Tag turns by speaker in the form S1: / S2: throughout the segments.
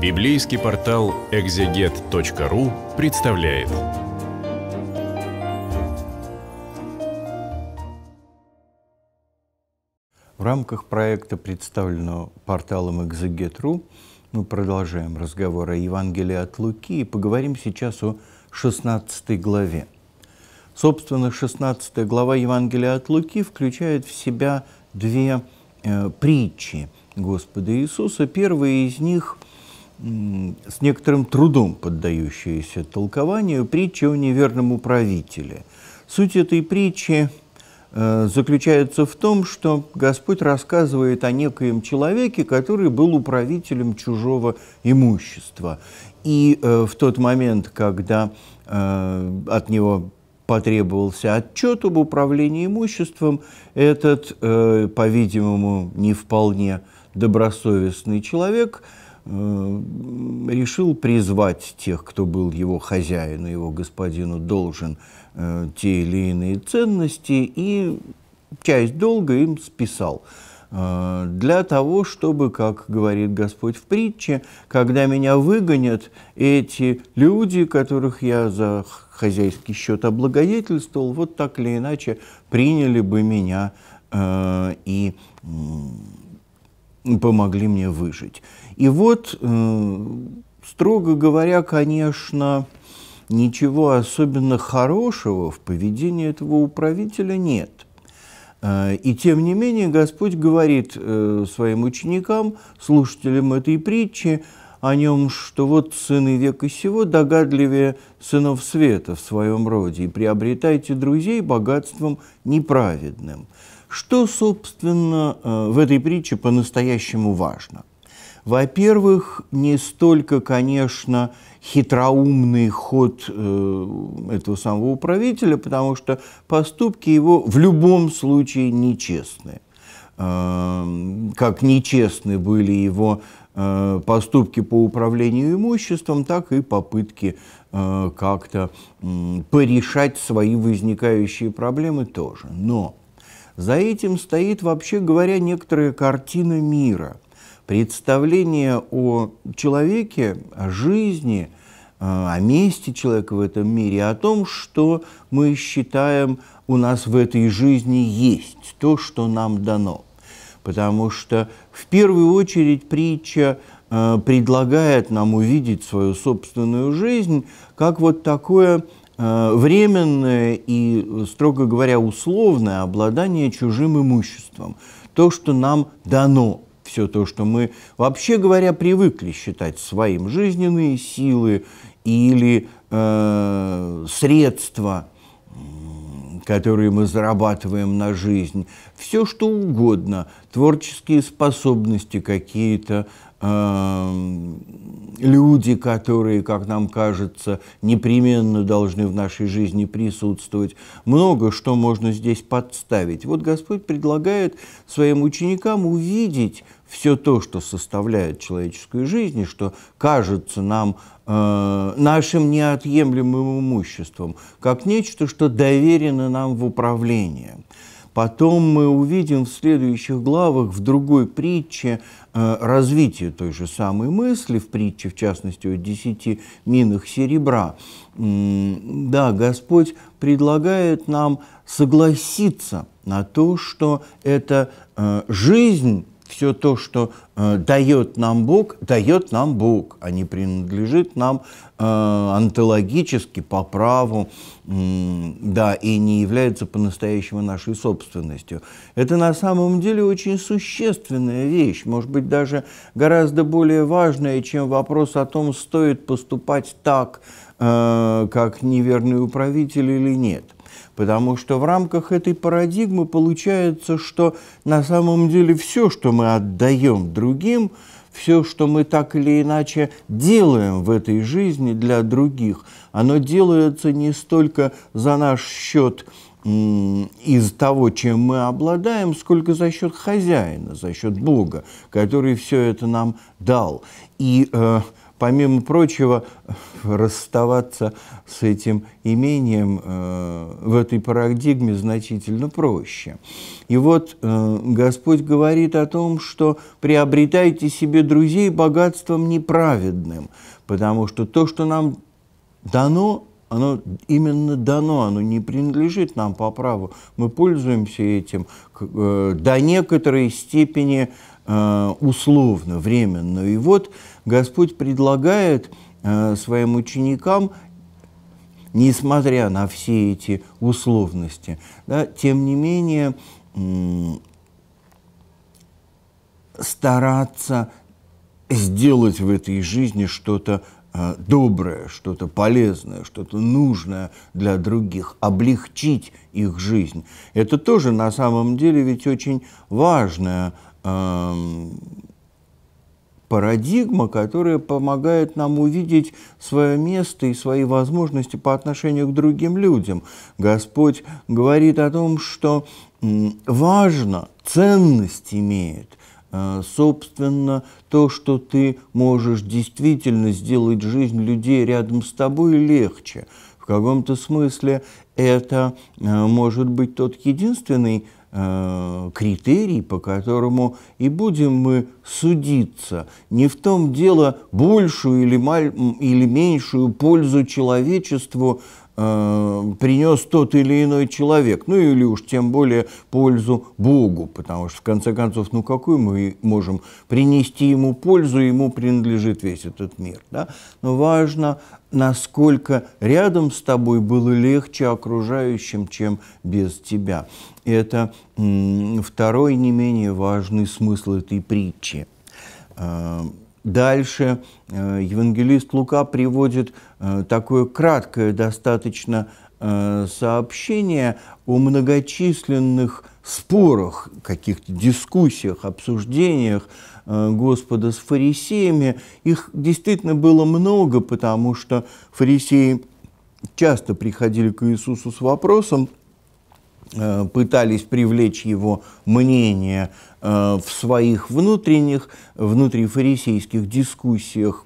S1: Библейский портал экзегет.ру представляет. В рамках проекта, представленного порталом экзегет.ру, мы продолжаем разговор о Евангелии от Луки и поговорим сейчас о 16 главе. Собственно, 16 глава Евангелия от Луки включает в себя две э, притчи Господа Иисуса. Первая из них – с некоторым трудом поддающаяся толкованию притча о неверном управителе. Суть этой притчи э, заключается в том, что Господь рассказывает о некоем человеке, который был управителем чужого имущества. И э, в тот момент, когда э, от него потребовался отчет об управлении имуществом, этот, э, по-видимому, не вполне добросовестный человек – Э, решил призвать тех, кто был его хозяину, его господину должен э, те или иные ценности, и часть долга им списал э, для того, чтобы, как говорит Господь в притче, когда меня выгонят, эти люди, которых я за хозяйский счет облагодетельствовал, вот так или иначе приняли бы меня и помогли мне выжить. И вот, э, строго говоря, конечно, ничего особенно хорошего в поведении этого управителя нет. Э, и тем не менее Господь говорит э, своим ученикам, слушателям этой притчи, о нем, что вот сыны века сего догадливее сынов света в своем роде, и приобретайте друзей богатством неправедным. Что, собственно, в этой притче по-настоящему важно? Во-первых, не столько, конечно, хитроумный ход э, этого самого управителя, потому что поступки его в любом случае нечестны. Э, как нечестны были его э, поступки по управлению имуществом, так и попытки э, как-то э, порешать свои возникающие проблемы тоже. Но за этим стоит, вообще говоря, некоторая картина мира – Представление о человеке, о жизни, э, о месте человека в этом мире, о том, что мы считаем у нас в этой жизни есть, то, что нам дано. Потому что в первую очередь притча э, предлагает нам увидеть свою собственную жизнь как вот такое э, временное и, строго говоря, условное обладание чужим имуществом, то, что нам дано все то, что мы, вообще говоря, привыкли считать своим жизненные силы или э, средства, которые мы зарабатываем на жизнь, все что угодно, творческие способности какие-то, э, люди, которые, как нам кажется, непременно должны в нашей жизни присутствовать. Много что можно здесь подставить. Вот Господь предлагает своим ученикам увидеть все то, что составляет человеческую жизнь, и что кажется нам э, нашим неотъемлемым имуществом, как нечто, что доверено нам в управление. Потом мы увидим в следующих главах в другой притче э, развитие той же самой мысли, в притче, в частности, о десяти минах серебра. М да, Господь предлагает нам согласиться на то, что эта э, жизнь все то, что э, дает нам Бог, дает нам Бог, а не принадлежит нам э, онтологически по праву, э, да, и не является по-настоящему нашей собственностью. Это на самом деле очень существенная вещь, может быть, даже гораздо более важная, чем вопрос о том, стоит поступать так, э, как неверный управитель или нет – Потому что в рамках этой парадигмы получается, что на самом деле все, что мы отдаем другим, все, что мы так или иначе делаем в этой жизни для других, оно делается не столько за наш счет из того, чем мы обладаем, сколько за счет хозяина, за счет Бога, который все это нам дал. И э, помимо прочего, расставаться с этим имением э, в этой парадигме значительно проще. И вот э, Господь говорит о том, что приобретайте себе друзей богатством неправедным, потому что то, что нам дано, оно именно дано, оно не принадлежит нам по праву. Мы пользуемся этим э, до некоторой степени э, Э, условно, временно. И вот Господь предлагает э, своим ученикам, несмотря на все эти условности, да, тем не менее стараться сделать в этой жизни что-то э, доброе, что-то полезное, что-то нужное для других, облегчить их жизнь. Это тоже на самом деле ведь очень важная Эм, парадигма, которая помогает нам увидеть свое место и свои возможности по отношению к другим людям. Господь говорит о том, что важно, ценность имеет э, собственно, то, что ты можешь действительно сделать жизнь людей рядом с тобой легче. В каком-то смысле это э, может быть тот единственный Э, критерий, по которому и будем мы судиться. Не в том дело большую или, маль, или меньшую пользу человечеству Э, принес тот или иной человек, ну или уж тем более пользу Богу, потому что в конце концов, ну какую мы можем принести ему пользу, ему принадлежит весь этот мир. Да? Но важно, насколько рядом с тобой было легче окружающим, чем без тебя. И это второй не менее важный смысл этой притчи. Э, Дальше э, евангелист Лука приводит э, такое краткое достаточно э, сообщение о многочисленных спорах, каких-то дискуссиях, обсуждениях Господа с фарисеями. Их действительно было много, потому что фарисеи часто приходили к Иисусу с вопросом – Э, пытались привлечь его мнение э, в своих внутренних, внутрифарисейских дискуссиях.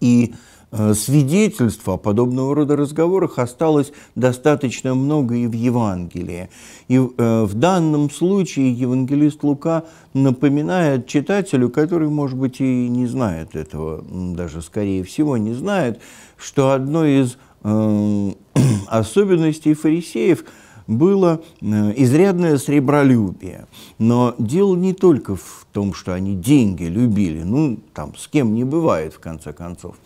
S1: И э, свидетельства о подобного рода разговорах осталось достаточно много и в Евангелии. И в данном случае евангелист Лука напоминает читателю, который, может быть, и не знает этого, даже, скорее всего, не знает, что одной из эм, особенностей фарисеев – было э, изрядное сребролюбие. Но дело не только в том, что они деньги любили, ну, там, с кем не бывает, в конце концов,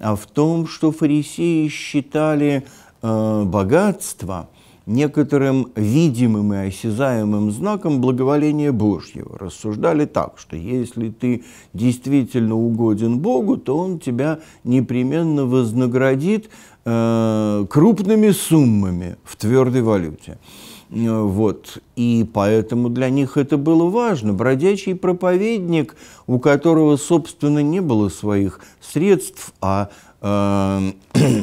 S1: а в том, что фарисеи считали э, богатство – некоторым видимым и осязаемым знаком благоволения Божьего. Рассуждали так, что если ты действительно угоден Богу, то Он тебя непременно вознаградит Э, крупными суммами в твердой валюте. Э, вот. И поэтому для них это было важно. Бродячий проповедник, у которого, собственно, не было своих средств, а э,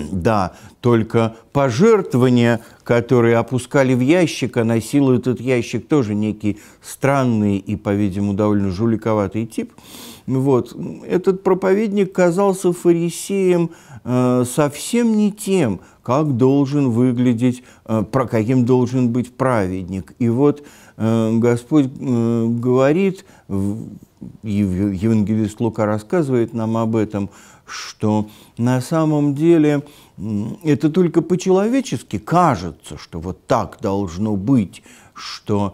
S1: да, только пожертвования, которые опускали в ящик, а носил этот ящик тоже некий странный и, по-видимому, довольно жуликоватый тип. Вот. Этот проповедник казался фарисеем, Э, совсем не тем, как должен выглядеть, э, про каким должен быть праведник. И вот э, Господь говорит, евангелист Лука рассказывает нам об этом, что на самом деле это только по-человечески кажется, что вот так должно быть, что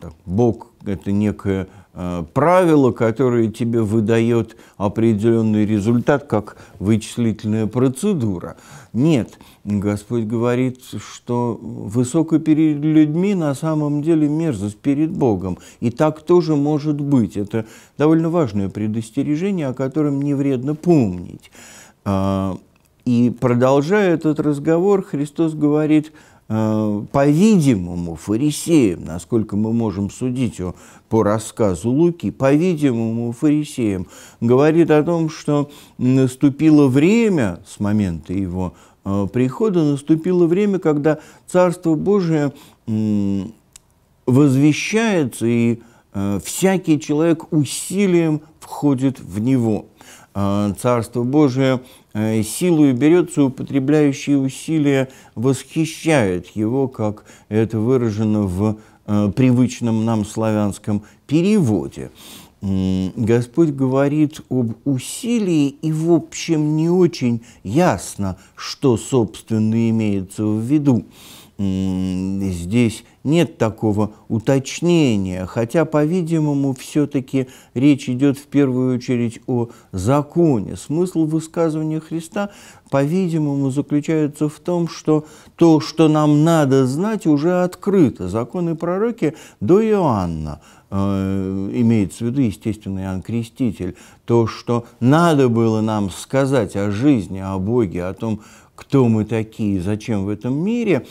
S1: так, Бог – это некое э, правило, которое тебе выдает определенный результат, как вычислительная процедура. Нет, Господь говорит, что высоко перед людьми на самом деле мерзость перед Богом. И так тоже может быть. Это довольно важное предостережение, о котором не вредно помнить. А, и продолжая этот разговор, Христос говорит – Э, по-видимому, фарисеем, насколько мы можем судить по рассказу Луки, по-видимому, фарисеем, говорит о том, что наступило время с момента его э, прихода, наступило время, когда Царство Божие возвещается, и э, всякий человек усилием входит в него. Царство Божие – Э, силу и берется, употребляющие усилия восхищает его, как это выражено в э, привычном нам славянском переводе. Господь говорит об усилии, и в общем не очень ясно, что, собственно, имеется в виду здесь нет такого уточнения, хотя, по-видимому, все-таки речь идет в первую очередь о законе. Смысл высказывания Христа, по-видимому, заключается в том, что то, что нам надо знать, уже открыто. Законы пророки до Иоанна э, имеется в виду, естественно, Иоанн Креститель, то, что надо было нам сказать о жизни, о Боге, о том, кто мы такие, зачем в этом мире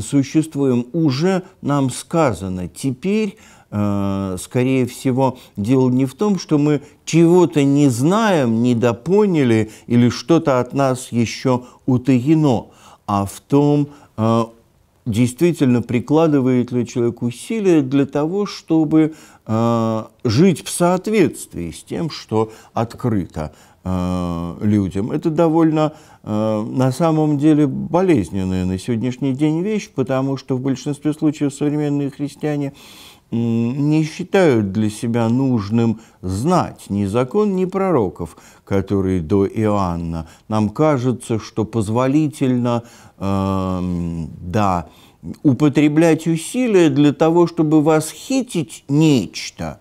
S1: существуем, уже нам сказано. Теперь э, скорее всего, дело не в том, что мы чего-то не знаем, недопоняли или что-то от нас еще утаено, а в том, э, действительно прикладывает ли человек усилия для того, чтобы э, жить в соответствии с тем, что открыто э, людям. Это довольно э, на самом деле болезненная на сегодняшний день вещь, потому что в большинстве случаев современные христиане не считают для себя нужным знать ни закон, ни пророков, которые до Иоанна. Нам кажется, что позволительно, э, да, употреблять усилия для того, чтобы восхитить нечто.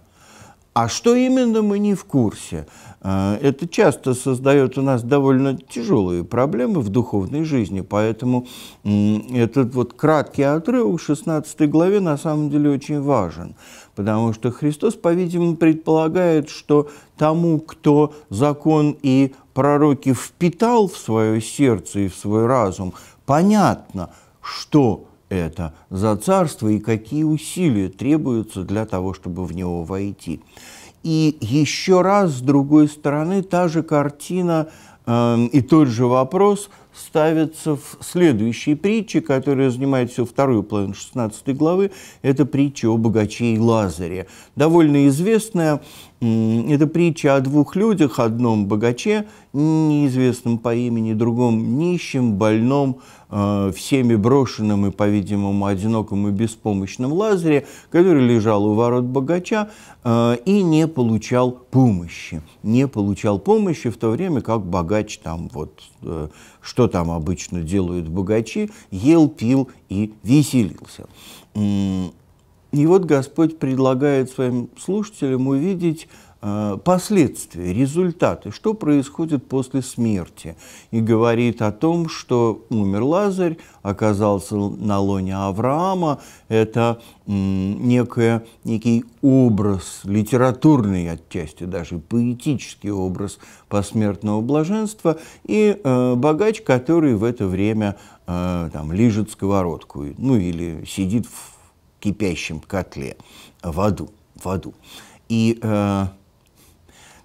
S1: А что именно, мы не в курсе. А, это часто создает у нас довольно тяжелые проблемы в духовной жизни, поэтому этот вот краткий отрывок в 16 главе на самом деле очень важен, потому что Христос, по-видимому, предполагает, что тому, кто закон и пророки впитал в свое сердце и в свой разум, понятно, что это за царство и какие усилия требуются для того, чтобы в него войти. И еще раз, с другой стороны, та же картина э, и тот же вопрос – ставится в следующей притче, которая занимает всю вторую половину 16 главы. Это притча о богаче и Лазаре. Довольно известная. Это притча о двух людях, одном богаче, неизвестном по имени, другом нищем, больном, э, всеми брошенным и, по-видимому, одиноком и беспомощным Лазаре, который лежал у ворот богача э, и не получал помощи. Не получал помощи в то время, как богач там вот Э, что там обычно делают богачи, ел, пил и веселился. И вот Господь предлагает своим слушателям увидеть Э, последствия, результаты, что происходит после смерти, и говорит о том, что умер Лазарь, оказался на лоне Авраама, это некое, некий образ, литературный отчасти, даже поэтический образ посмертного блаженства, и э, богач, который в это время э, там, лижет сковородку, ну или сидит в кипящем котле в аду. В аду. И э,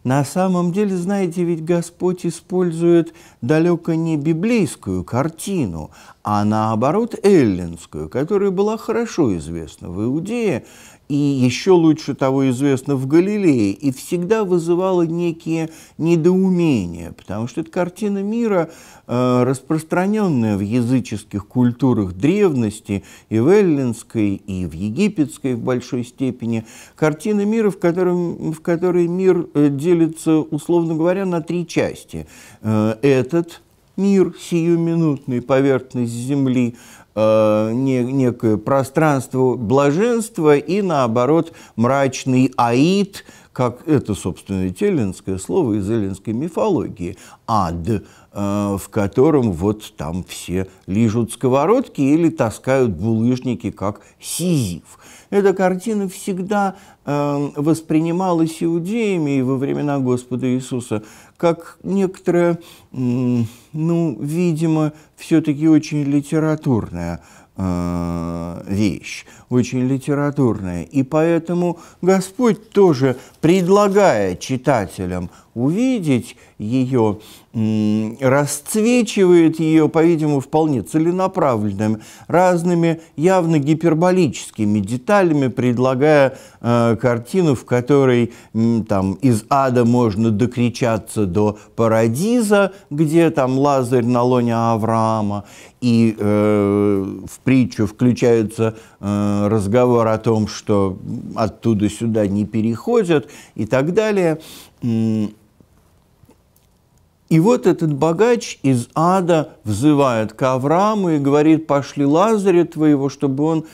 S1: на самом деле, знаете, ведь Господь использует далеко не библейскую картину, а наоборот эллинскую, которая была хорошо известна в Иудее и еще лучше того известно в Галилее, и всегда вызывала некие недоумения, потому что эта картина мира, э, распространенная в языческих культурах древности, и в эллинской, и в египетской в большой степени, картина мира, в, котором, в которой мир э, делится, условно говоря, на три части. Э, этот мир, сиюминутный, поверхность Земли, э, некое пространство блаженства и, наоборот, мрачный аид, как это, собственно, теленское слово из эллинской мифологии, ад, э, в котором вот там все лижут сковородки или таскают булыжники, как сизиф. Эта картина всегда э, воспринималась иудеями и во времена Господа Иисуса как некоторое, ну, видимо, все-таки очень литературное Э, вещь, очень литературная. И поэтому Господь тоже, предлагая читателям увидеть ее, расцвечивает ее, по-видимому, вполне целенаправленными разными явно гиперболическими деталями, предлагая э, картину, в которой э, там, из ада можно докричаться до парадиза, где там Лазарь на лоне Авраама, и э, в притчу включается э, разговор о том, что оттуда сюда не переходят и так далее. И вот этот богач из ада взывает к Аврааму и говорит, пошли Лазаря твоего, чтобы он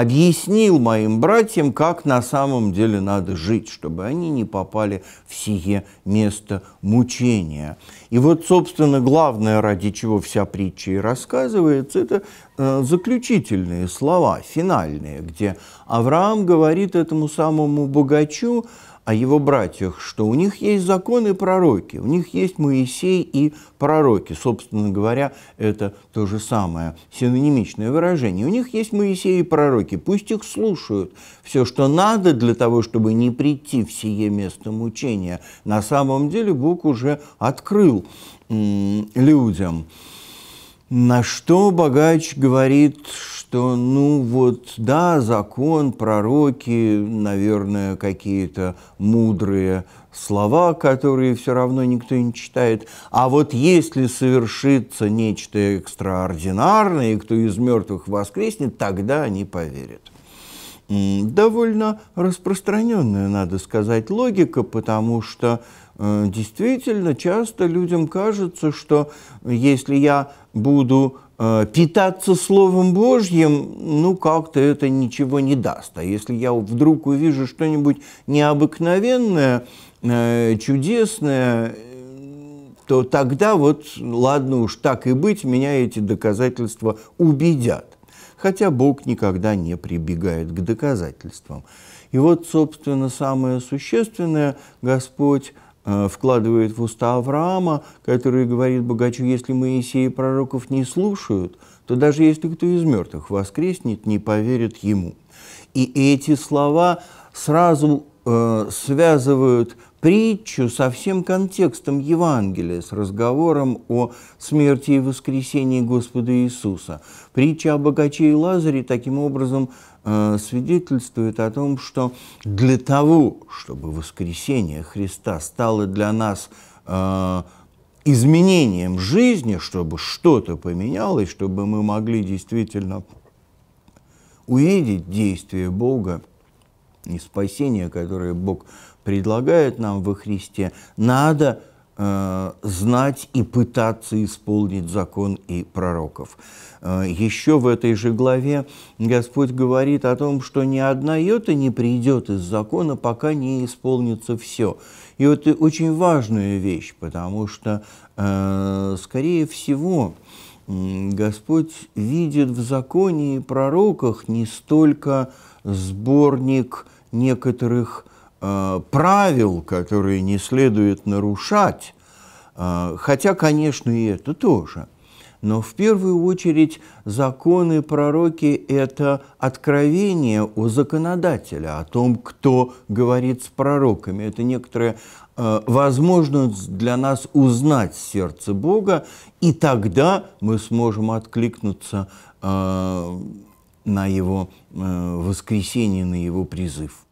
S1: объяснил моим братьям, как на самом деле надо жить, чтобы они не попали в сие место мучения. И вот, собственно, главное, ради чего вся притча и рассказывается, это э, заключительные слова, финальные, где Авраам говорит этому самому богачу, о его братьях, что у них есть законы и пророки, у них есть Моисей и пророки. Собственно говоря, это то же самое синонимичное выражение. У них есть Моисей и пророки, пусть их слушают. Все, что надо для того, чтобы не прийти в сие место мучения, на самом деле Бог уже открыл людям. На что богач говорит, что, ну вот, да, закон, пророки, наверное, какие-то мудрые слова, которые все равно никто не читает. А вот если совершится нечто экстраординарное, и кто из мертвых воскреснет, тогда они поверят довольно распространенная, надо сказать, логика, потому что э, действительно часто людям кажется, что если я буду э, питаться Словом Божьим, ну, как-то это ничего не даст. А если я вдруг увижу что-нибудь необыкновенное, э, чудесное, то тогда вот, ладно уж так и быть, меня эти доказательства убедят хотя Бог никогда не прибегает к доказательствам. И вот, собственно, самое существенное Господь э, вкладывает в уста Авраама, который говорит богачу, если Моисея и пророков не слушают, то даже если кто из мертвых воскреснет, не поверит ему. И эти слова сразу э, связывают притчу со всем контекстом Евангелия, с разговором о смерти и воскресении Господа Иисуса. Притча о богаче и Лазаре таким образом э, свидетельствует о том, что для того, чтобы воскресение Христа стало для нас э, изменением жизни, чтобы что-то поменялось, чтобы мы могли действительно увидеть действие Бога – и спасение, которое Бог предлагает нам во Христе, надо э, знать и пытаться исполнить закон и пророков. Э, еще в этой же главе Господь говорит о том, что ни одна йота не придет из закона, пока не исполнится все. И вот очень важная вещь, потому что, э, скорее всего, Господь видит в законе и пророках не столько сборник некоторых э, правил, которые не следует нарушать, э, хотя, конечно, и это тоже. Но в первую очередь законы пророки – это откровение у законодателя о том, кто говорит с пророками. Это некоторая э, возможность для нас узнать сердце Бога, и тогда мы сможем откликнуться э, на его э, воскресение, на его призыв.